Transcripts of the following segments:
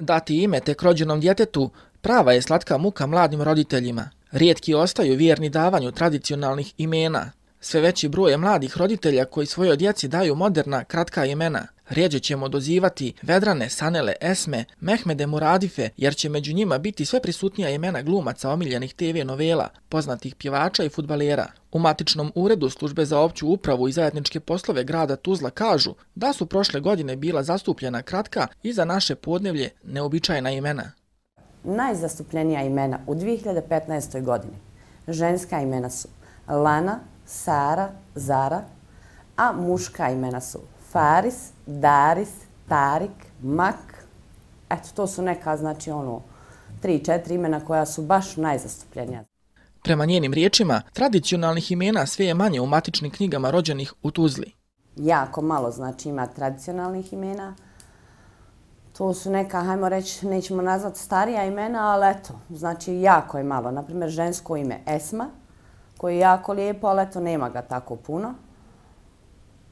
Dati ime tek rođenom djetetu prava je slatka muka mladim roditeljima. Rijetki ostaju vjerni davanju tradicionalnih imena. Sve veći broj je mladih roditelja koji svojoj djeci daju moderna, kratka imena – Rijeđe ćemo dozivati Vedrane, Sanele, Esme, Mehmede, Muradife, jer će među njima biti sve prisutnija imena glumaca omiljenih TV novela, poznatih pjevača i futbalera. U matičnom uredu službe za opću upravu i zajedničke poslove grada Tuzla kažu da su prošle godine bila zastupljena kratka i za naše podnevlje neobičajna imena. Najzastupljenija imena u 2015. godini ženska imena su Lana, Sara, Zara, a muška imena su Faris, Daris, Tarik, Mak. Eto, to su neka, znači, ono, tri, četiri imena koja su baš najzastupljenija. Prema njenim riječima, tradicionalnih imena sve je manje u matičnim knjigama rođenih u Tuzli. Jako malo, znači, ima tradicionalnih imena. To su neka, hajmo reći, nećemo nazvati starija imena, ali eto, znači, jako je malo. Naprimjer, žensko ime Esma, koje je jako lijepo, ali eto, nema ga tako puno.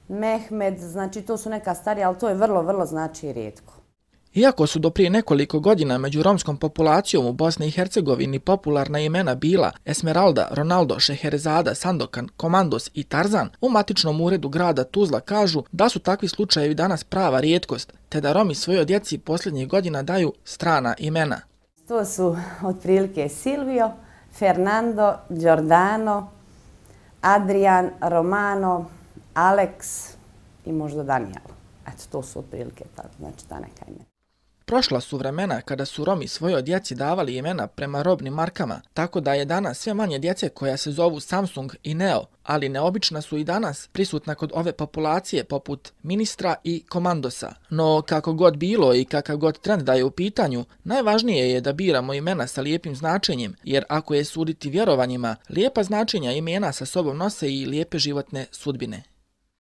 Mehmed, znači to su neka starija, ali to je vrlo, vrlo znači rijetko. Iako su do prije nekoliko godina među romskom populacijom u Bosni i Hercegovini popularna imena bila Esmeralda, Ronaldo, Šeherezada, Sandokan, Komandos i Tarzan, u matičnom uredu grada Tuzla kažu da su takvi slučajevi danas prava rijetkost, te da Romi svojoj djeci posljednjih godina daju strana imena. To su otprilike Silvio, Fernando, Giordano, Adrian, Romano, Alex i možda Daniel. Eto, to su otprilike ta, znači, ta neka imena. Prošla su vremena kada su Romi svojoj djeci davali imena prema robnim markama, tako da je danas sve manje djece koja se zovu Samsung i Neo, ali neobična su i danas prisutna kod ove populacije poput ministra i komandosa. No kako god bilo i kakav god trend daje u pitanju, najvažnije je da biramo imena sa lijepim značenjem, jer ako je suditi vjerovanjima, lijepa značenja imena sa sobom nose i lijepe životne sudbine.